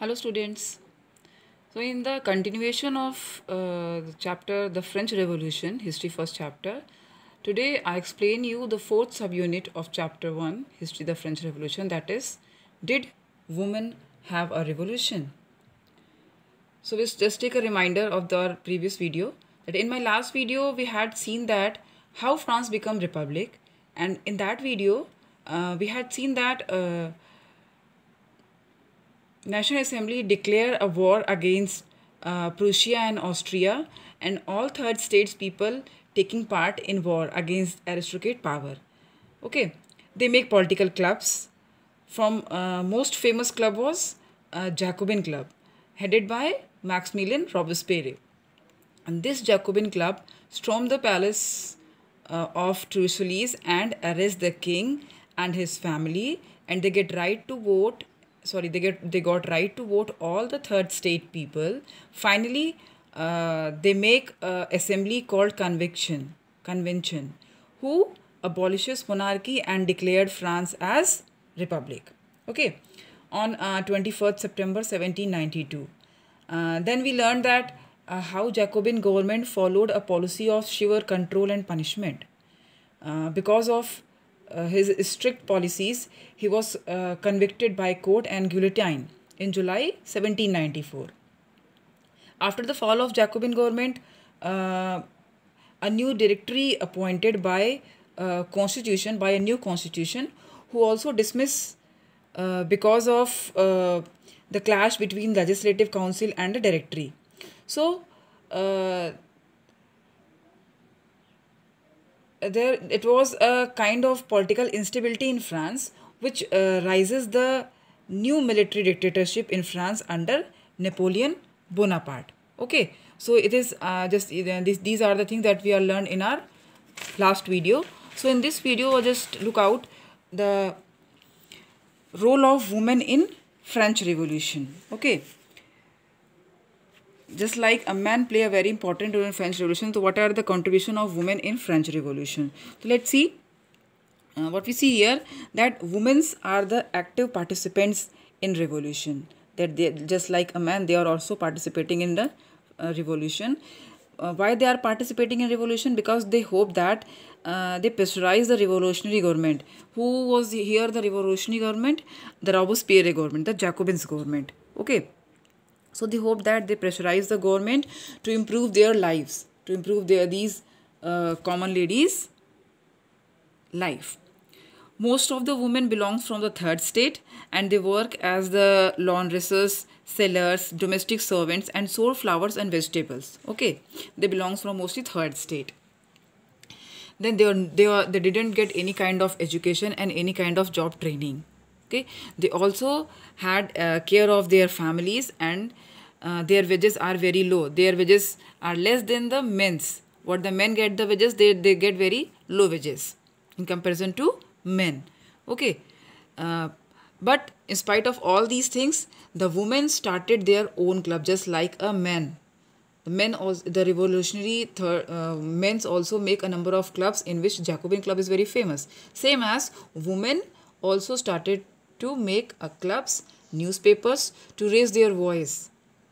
hello students so in the continuation of uh, the chapter the french revolution history first chapter today i explain you the fourth subunit of chapter 1 history the french revolution that is did women have a revolution so let's just take a reminder of the previous video that in my last video we had seen that how france become republic and in that video uh, we had seen that uh, National Assembly declare a war against uh, Prussia and Austria and all third states people taking part in war against aristocratic power. Okay, they make political clubs. From uh, most famous club was uh, Jacobin Club, headed by Maximilian Robespierre. And this Jacobin Club stormed the palace uh, of Trusolis and arrest the king and his family and they get right to vote sorry they get they got right to vote all the third state people finally uh, they make a assembly called conviction convention who abolishes monarchy and declared france as republic okay on uh, 21st september 1792 uh, then we learned that uh, how jacobin government followed a policy of sheer control and punishment uh, because of uh, his strict policies, he was uh, convicted by court and guillotine in July 1794. After the fall of Jacobin government, uh, a new directory appointed by uh, constitution by a new constitution who also dismissed uh, because of uh, the clash between legislative council and the directory so there it was a kind of political instability in France, which uh, rises the new military dictatorship in France under Napoleon Bonaparte. Okay, so it is uh, just this, these are the things that we are learned in our last video. So in this video, just look out the role of women in French Revolution. Okay just like a man play a very important role in French Revolution, so what are the contribution of women in French Revolution? So let's see uh, what we see here that women's are the active participants in revolution. That they just like a man, they are also participating in the uh, revolution. Uh, why they are participating in revolution because they hope that uh, they pressurize the revolutionary government who was here the revolutionary government the robespierre government the jacobins government okay so they hope that they pressurize the government to improve their lives, to improve their these uh, common ladies' life. Most of the women belongs from the third state and they work as the laundresses, sellers, domestic servants and sold flowers and vegetables. Okay, they belongs from mostly third state then they were, they were, they didn't get any kind of education and any kind of job training okay they also had uh, care of their families and uh, their wages are very low. Their wages are less than the men's. What the men get the wages, they, they get very low wages in comparison to men. Okay. Uh, but in spite of all these things, the women started their own club just like a man. The men, also, the revolutionary third, uh, men's also make a number of clubs in which Jacobin club is very famous. Same as women also started to make clubs, newspapers to raise their voice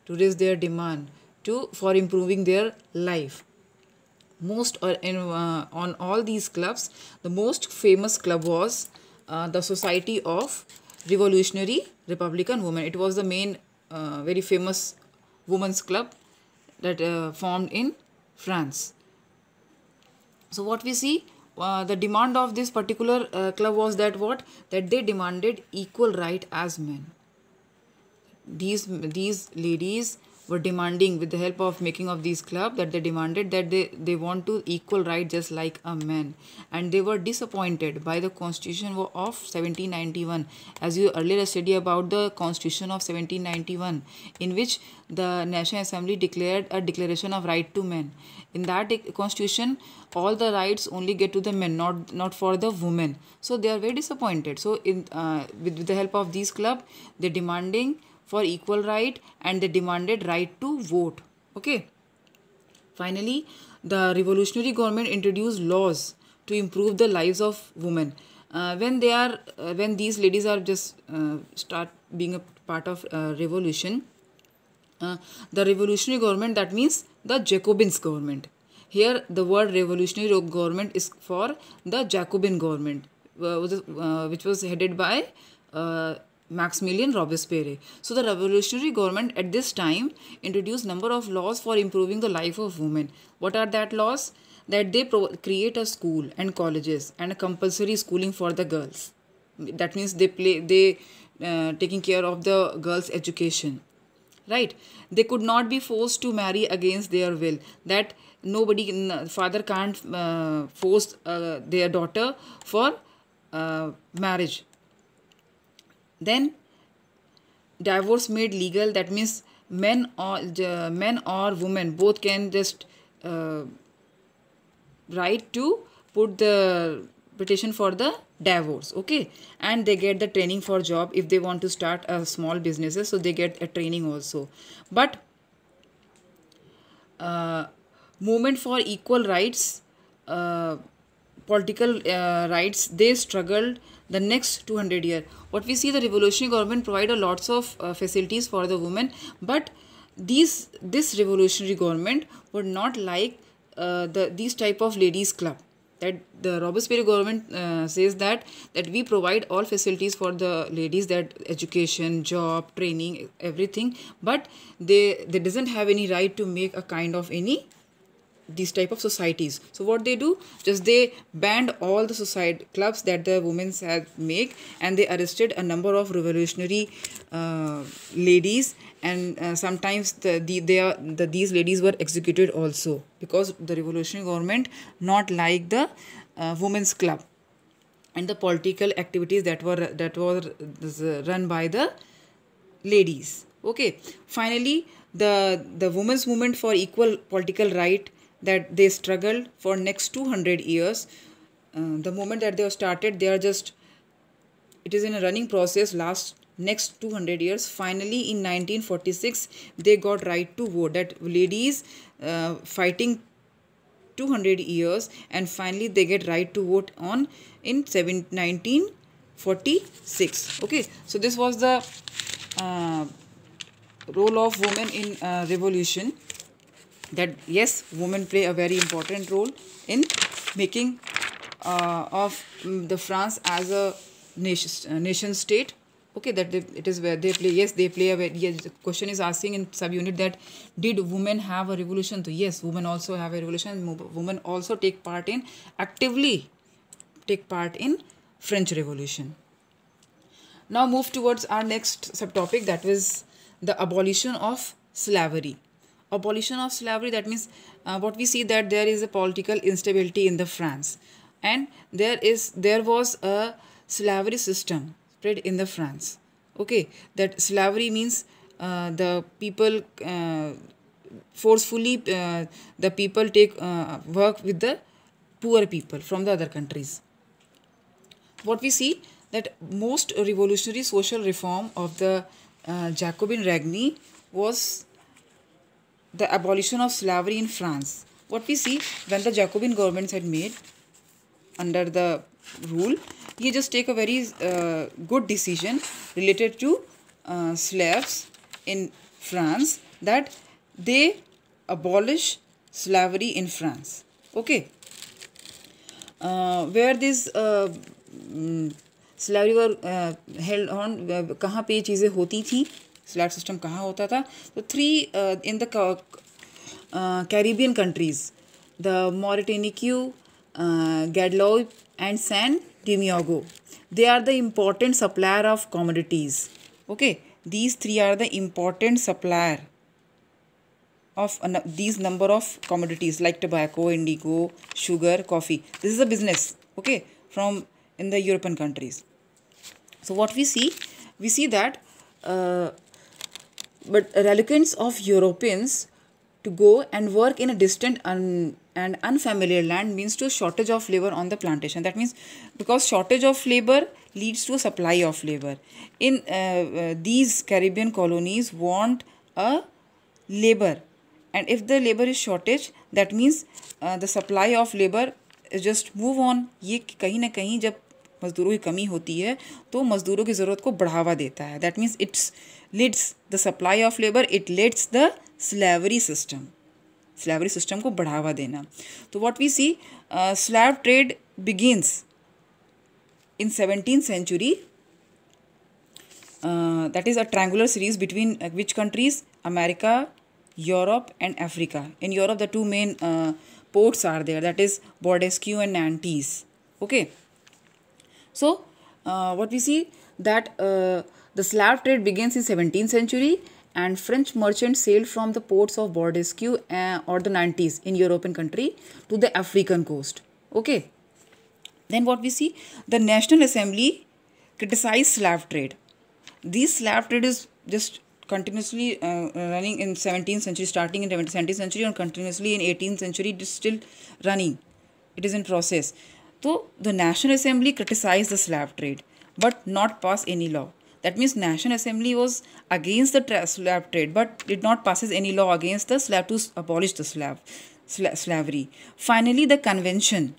to raise their demand to for improving their life most or uh, in, uh, on all these clubs the most famous club was uh, the society of revolutionary republican women it was the main uh, very famous women's club that uh, formed in france so what we see uh, the demand of this particular club was that what that they demanded equal right as men these these ladies were demanding with the help of making of these club that they demanded that they, they want to equal right just like a man and they were disappointed by the constitution of 1791 as you earlier studied about the constitution of 1791 in which the national assembly declared a declaration of right to men in that constitution all the rights only get to the men not not for the women so they are very disappointed so in uh, with, with the help of these club they demanding for equal right and they demanded right to vote. Okay. Finally, the revolutionary government introduced laws to improve the lives of women. Uh, when they are, uh, when these ladies are just uh, start being a part of uh, revolution, uh, the revolutionary government that means the Jacobins government. Here, the word revolutionary government is for the Jacobin government, uh, which was headed by Maximilian Robespierre. So the revolutionary government at this time introduced number of laws for improving the life of women. What are that laws? That they create a school and colleges and a compulsory schooling for the girls. That means they play they uh, taking care of the girls' education, right? They could not be forced to marry against their will. That nobody father can't uh, force uh, their daughter for uh, marriage then divorce made legal. That means men or uh, men or women both can just uh, right to put the petition for the divorce okay and they get the training for job if they want to start a small businesses so they get a training also but uh, movement for equal rights uh, political uh, rights they struggled the next 200 year what we see the revolutionary government provide a lots of uh, facilities for the women but these this revolutionary government would not like uh, the these type of ladies club that the Robespierre government uh, says that that we provide all facilities for the ladies that education job training everything but they they doesn't have any right to make a kind of any these type of societies so what they do just they banned all the society clubs that the women had make and they arrested a number of revolutionary uh, ladies and uh, sometimes the, the they are the, these ladies were executed also because the revolutionary government not like the uh, women's club and the political activities that were that were uh, run by the ladies okay finally the the women's movement for equal political right that they struggled for next 200 years uh, the moment that they have started they are just it is in a running process last next 200 years finally in 1946 they got right to vote that ladies uh, fighting 200 years and finally they get right to vote on in 7 1946 okay so this was the uh, role of women in uh, revolution that yes women play a very important role in making uh, of mm, the france as a nation, uh, nation state okay that they, it is where they play yes they play a very, yes, the question is asking in sub unit that did women have a revolution so yes women also have a revolution women also take part in actively take part in french revolution now move towards our next subtopic that was the abolition of slavery abolition of slavery that means uh, what we see that there is a political instability in the france and there is there was a slavery system spread in the france okay that slavery means uh, the people uh, forcefully uh, the people take uh, work with the poor people from the other countries what we see that most revolutionary social reform of the uh, jacobin ragni was the abolition of slavery in France. What we see when the Jacobin governments had made under the rule, he just take a very uh, good decision related to uh, slaves in France that they abolish slavery in France. Okay. Uh, where this uh, mm, slavery were uh, held on, uh, कहाँ पे चीज़ें होती थी slate system? कहाँ होता था तो three in the Caribbean countries, the Mauritania, uh, Guadeloupe and San Dimiago. They are the important supplier of commodities. Okay, these three are the important supplier of uh, these number of commodities like tobacco, indigo, sugar, coffee. This is a business, okay, from in the European countries. So what we see, we see that uh, but reluctance of Europeans to go and work in a distant un- and unfamiliar land means to shortage of labor on the plantation. That means because shortage of labor leads to supply of labor. In uh, uh, these Caribbean colonies want a labor, and if the labor is shortage, that means uh, the supply of labor just move on. ये कहीं ना कहीं जब मजदूरों की कमी होती है तो मजदूरों की ज़रूरत को बढ़ावा देता है that means it's leads the supply of labour it leads the slavery system slavery system को बढ़ावा देना तो what we see slave trade begins in seventeen century that is a triangular series between which countries America Europe and Africa in Europe the two main ports are there that is बॉडेस्क्यू and Nantes okay So, uh, what we see that uh, the Slav trade begins in 17th century and French merchants sailed from the ports of Bordeaux uh, or the 90s in European country to the African coast. Okay. Then what we see, the National Assembly criticized Slav trade. This Slav trade is just continuously uh, running in 17th century, starting in 17th century and continuously in 18th century, it is still running. It is in process. So the National Assembly criticized the slave trade but not pass any law. That means National Assembly was against the slave trade but did not passes any law against the slave to abolish the slave slavery. Finally, the convention,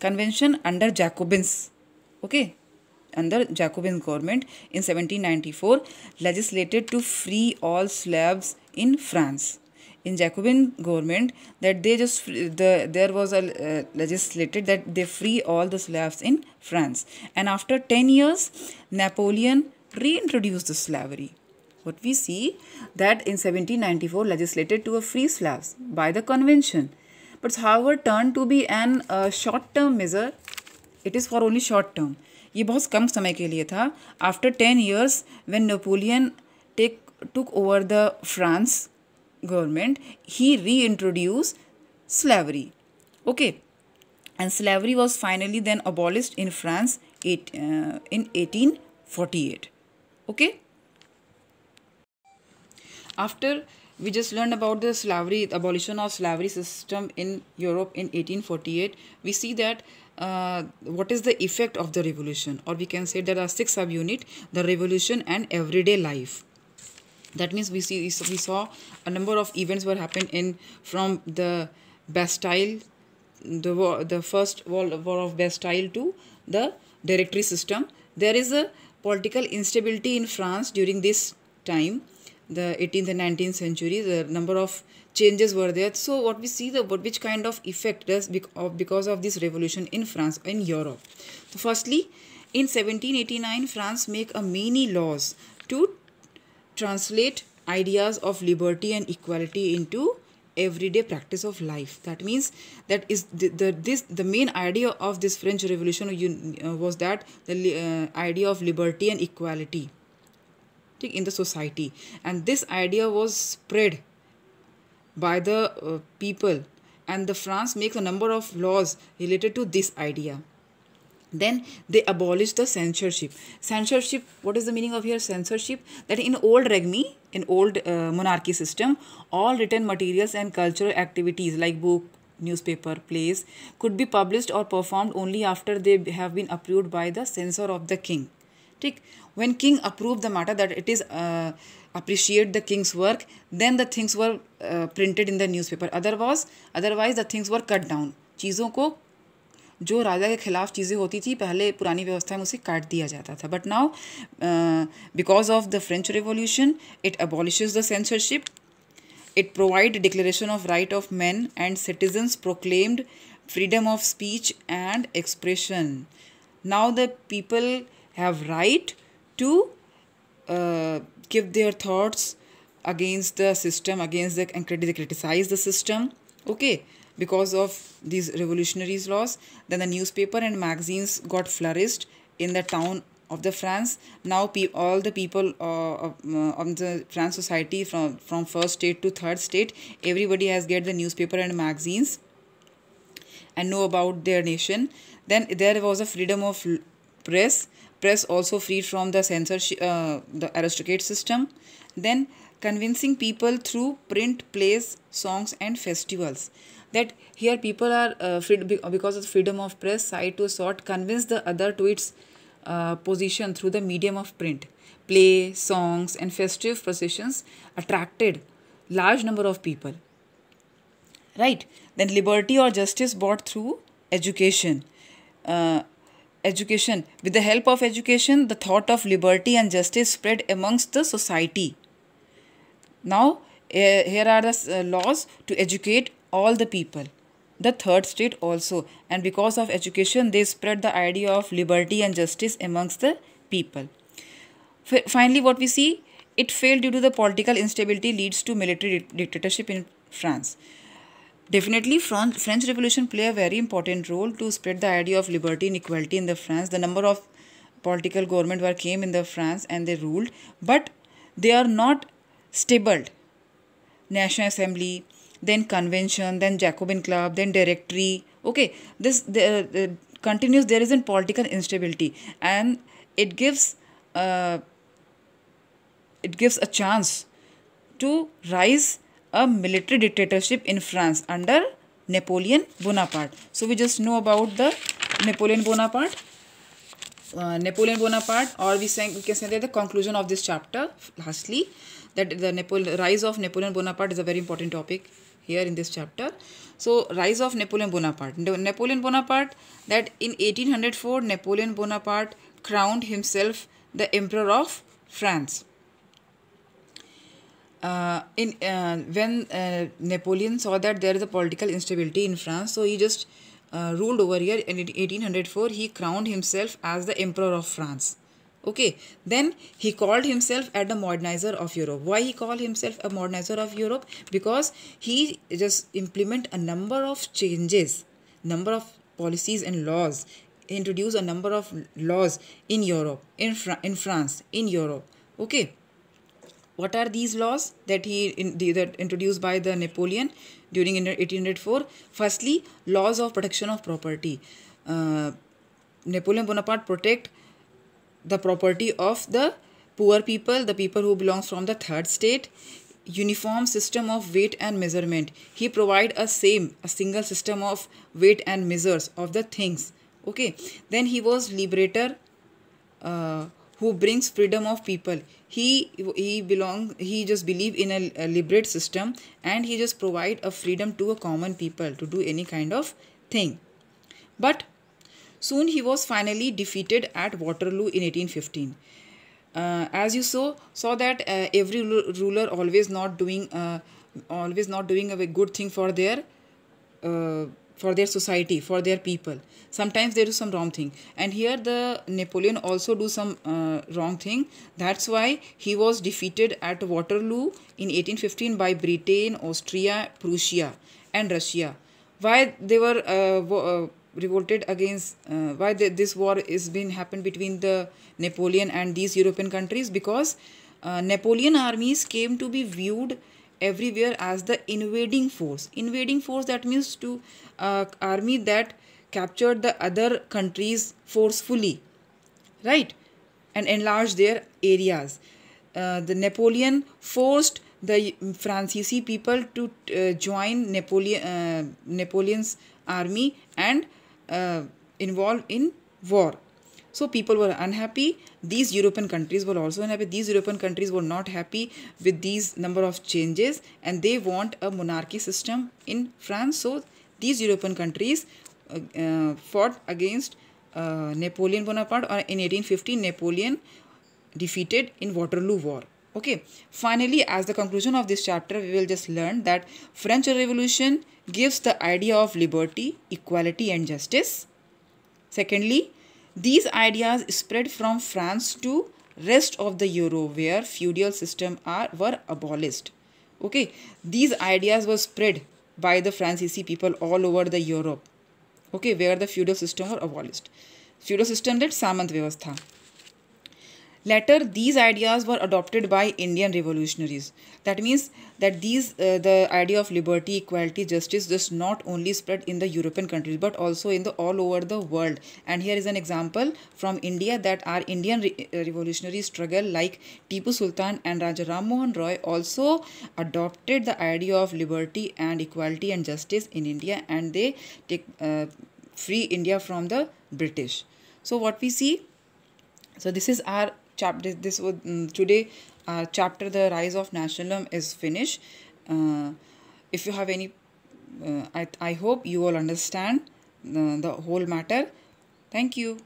convention under Jacobins, okay, under Jacobin government in 1794 legislated to free all slaves in France in Jacobin government that they just the there was a uh, legislated that they free all the Slavs in France and after 10 years Napoleon reintroduced the slavery what we see that in 1794 legislated to a free Slavs by the convention but however turned to be an uh, short term measure it is for only short term ये बहुत कम समय के लिए था after ten years when Napoleon take took over the France government, he reintroduced slavery. Okay, and slavery was finally then abolished in France eight, uh, in 1848. Okay. After we just learned about the slavery the abolition of slavery system in Europe in 1848, we see that uh, what is the effect of the revolution, or we can say there are six subunit: the revolution and everyday life that means we see we saw a number of events were happened in from the Bastille the war the first world war of Bastille to the directory system there is a political instability in France during this time the 18th and 19th century the number of changes were there so what we see the what which kind of effect does because of this revolution in France in Europe so firstly in 1789 France make a many laws to translate ideas of liberty and equality into everyday practice of life that means that is the, the this the main idea of this french revolution uh, was that the uh, idea of liberty and equality in the society and this idea was spread by the uh, people and the france makes a number of laws related to this idea then they abolished the censorship censorship what is the meaning of here censorship that in old regmi in old uh, monarchy system all written materials and cultural activities like book newspaper plays could be published or performed only after they have been approved by the censor of the king ठीक when king approved the matter that it is uh, appreciate the king's work then the things were uh, printed in the newspaper otherwise otherwise the things were cut down चीज़ों को जो राजा के खिलाफ चीज़ें होती थी पहले पुरानी व्यवस्था में उसे काट दिया जाता था but now because of the French revolution it abolish the censorship it provide declaration of right of man and citizens proclaimed freedom of speech and expression now the people have right to give their thoughts against the system against the criticise the system okay because of these revolutionaries' laws. Then the newspaper and magazines got flourished in the town of the France. Now pe all the people uh, of, uh, the France society from, from first state to third state, everybody has get the newspaper and magazines and know about their nation. Then there was a freedom of press. Press also freed from the censorship, uh, the aristocratic system. Then convincing people through print, plays, songs and festivals that here people are uh, because of freedom of press side to sort convince the other to its uh, position through the medium of print play songs and festive processions attracted large number of people right then liberty or justice brought through education uh, education with the help of education the thought of liberty and justice spread amongst the society now uh, here are the uh, laws to educate all the people the third state also and because of education they spread the idea of liberty and justice amongst the people F finally what we see it failed due to the political instability leads to military dictatorship in france definitely france, french revolution play a very important role to spread the idea of liberty and equality in the france the number of political government were came in the france and they ruled but they are not stable national assembly then convention, then Jacobin club, then directory. Okay, this the, uh, continues. There a political instability, and it gives uh, it gives a chance to rise a military dictatorship in France under Napoleon Bonaparte. So we just know about the Napoleon Bonaparte. Uh, Napoleon Bonaparte, or we, say, we can say that the conclusion of this chapter, lastly, that the Napole rise of Napoleon Bonaparte is a very important topic here in this chapter. So, rise of Napoleon Bonaparte. Napoleon Bonaparte that in 1804 Napoleon Bonaparte crowned himself the Emperor of France. Uh, in uh, when uh, Napoleon saw that there is a political instability in France, so he just uh, ruled over here and in 1804 he crowned himself as the Emperor of France. Okay, then he called himself a modernizer of Europe. Why he called himself a modernizer of Europe? Because he just implement a number of changes, number of policies and laws, introduce a number of laws in Europe, in, fr in France, in Europe. Okay, what are these laws that he in, that introduced by the Napoleon during 1804? Firstly, laws of protection of property. Uh, Napoleon Bonaparte protect the property of the poor people, the people who belongs from the third state, uniform system of weight and measurement. He provide a same, a single system of weight and measures of the things. Okay. Then he was liberator uh, who brings freedom of people. He he belong he just believe in a, a liberate system and he just provide a freedom to a common people to do any kind of thing. But Soon he was finally defeated at Waterloo in 1815. Uh, as you saw, saw that uh, every ruler always not doing uh, always not doing a good thing for their uh, for their society for their people sometimes they do some wrong thing and here the napoleon also do some uh, wrong thing that's why he was defeated at waterloo in 1815 by britain austria prussia and russia why they were uh, uh revolted against uh, why this war is being happened between the Napoleon and these European countries because uh, Napoleon armies came to be viewed everywhere as the invading force. Invading force that means to uh, army that captured the other countries forcefully, right, and enlarged their areas. Uh, the Napoleon forced the Francisi people to uh, join Napoleon uh, Napoleon's army and uh, involved in war. So people were unhappy. These European countries were also unhappy. These European countries were not happy with these number of changes and they want a monarchy system in France. So these European countries uh, uh fought against uh, Napoleon Bonaparte or in 1815, Napoleon defeated in Waterloo War okay finally as the conclusion of this chapter we will just learn that french revolution gives the idea of liberty equality and justice secondly these ideas spread from france to rest of the euro where feudal system are were abolished okay these ideas were spread by the francisi people all over the europe okay where the feudal system were abolished feudal system that samant vyavastha Later, these ideas were adopted by Indian revolutionaries. That means that these uh, the idea of liberty, equality, justice just not only spread in the European countries but also in the all over the world. And here is an example from India that our Indian re uh, revolutionary struggle like Tipu Sultan and Raja Ram Mohan Roy also adopted the idea of liberty and equality and justice in India and they take uh, free India from the British. So what we see so this is our chapter this was mm, today our uh, chapter the rise of nationalism is finished uh, if you have any uh, I, I hope you all understand the, uh, the whole matter thank you